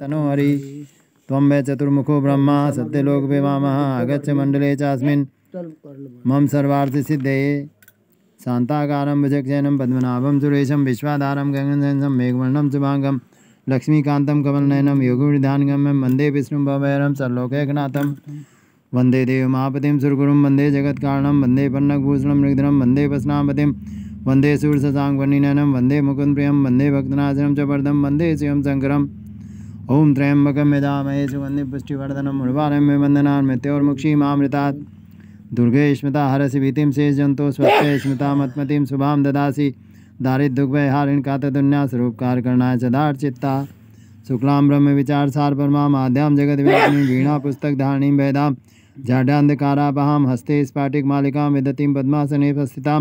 तनो हरि तम वै चतुर्मुखो ब्रह्म सत्यलोक मंडले आगच्छ मम चास्मिन् मम सर्वार्थसिद्धये शान्ताकारं भुजक्षयनं पद्मनाभं सुरेशं विश्वाधारं गगनशयनं मेघवर्णं शुभाङ्गं लक्ष्मीकान्तं कमलनयनं वंदे वन्दे विष्णुं भवैरं सर्वलोकैकनाथं वन्दे देवमापतिं सुरगुरुं वन्दे जगत्कारणं वन्दे पन्नकभूषणं मृग्धनं वन्दे वसनापतिं वन्दे सूर्यशशाङ्कवर्णिनयनं वन्दे मुकुन्दप्रियं वन्दे भक्तनाशनं च वरदं वन्दे शिवं शङ्करम् ओम त्र्यंबकम यदामहे सुगंधि पुष्टिवर्धनम उर्वारम में वंदनामृत्योर्मुक्षीमामृता दुर्गे स्मृता हरसी भीतिम शेष जंतु स्वस्य स्मृता मतमतिम शुभाम ददासी दारिद्रुग्भय हारिण कातुन्यास करना सदार्चित्ता शुक्लाम ब्रह्म विचार सार परमा माध्याम जगत व्यापिनी वीणा पुस्तक धारणी वेदा जाड्यांधकारापहाम हस्ते स्फाटिक मालिकां विदतीं पद्मासने स्थितां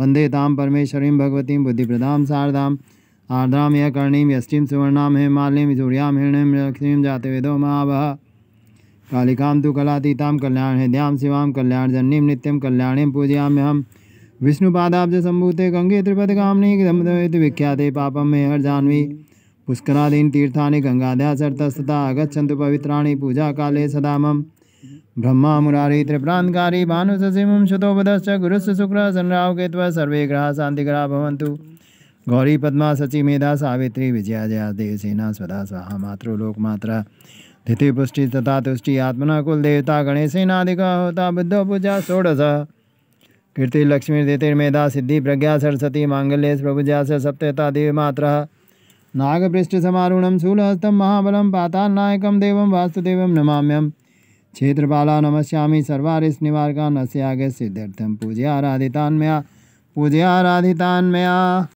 वन्दे परमेश्वरी परमेश्वरीं भगवतीं शारदा आर्द्राम यह कर्णीम यष्टिम सुवर्णाम हेमालिम सूर्याम हिरणीम लक्ष्मी जाते वेदो महाभ कालिकाम तु कलातीताम कल्याण हृद्याम शिवाम कल्याण जन्नीम नित्यम कल्याणी पूजयाम्य हम विष्णुपादाब्ज सम्भूते गंगे त्रिपद कामनी विख्याते पापम मे हर जानवी पुष्करादीन तीर्थानि गंगाध्या सरतस्तता आगच्छन्तु पवित्रा पूजा काले सदा मम ब्रह्मा मुरारी त्रिप्रांतकारी भानुसिम शुतोपदश्च गुरुश्च शुक्र सन्राव सर्वे ग्रह शान्तिग्रहा गौरी पद्मा सची मेधा सावित्री विजया जया देवसेना स्वदा स्वाहा मातृ मात्रा धिति पुष्टि तथा तुष्टि आत्मना कुल देवता गणेशनादिका होता बुद्ध पूजा षोडश कीर्ति लक्ष्मी धितिर्मेधा सिद्धि प्रज्ञा सरस्वती मांगल्य प्रभुजा से सप्तता देव मात्र नागपृष्ठ समारूढ़ शूलहस्त महाबलम पाताल नायक देव वास्तुदेव नमाम्यम क्षेत्रपाला नमस्यामी सर्वारिश निवारका नस्यागे सिद्ध्यर्थम पूजया आराधितान्मया पूजया आराधितान्मया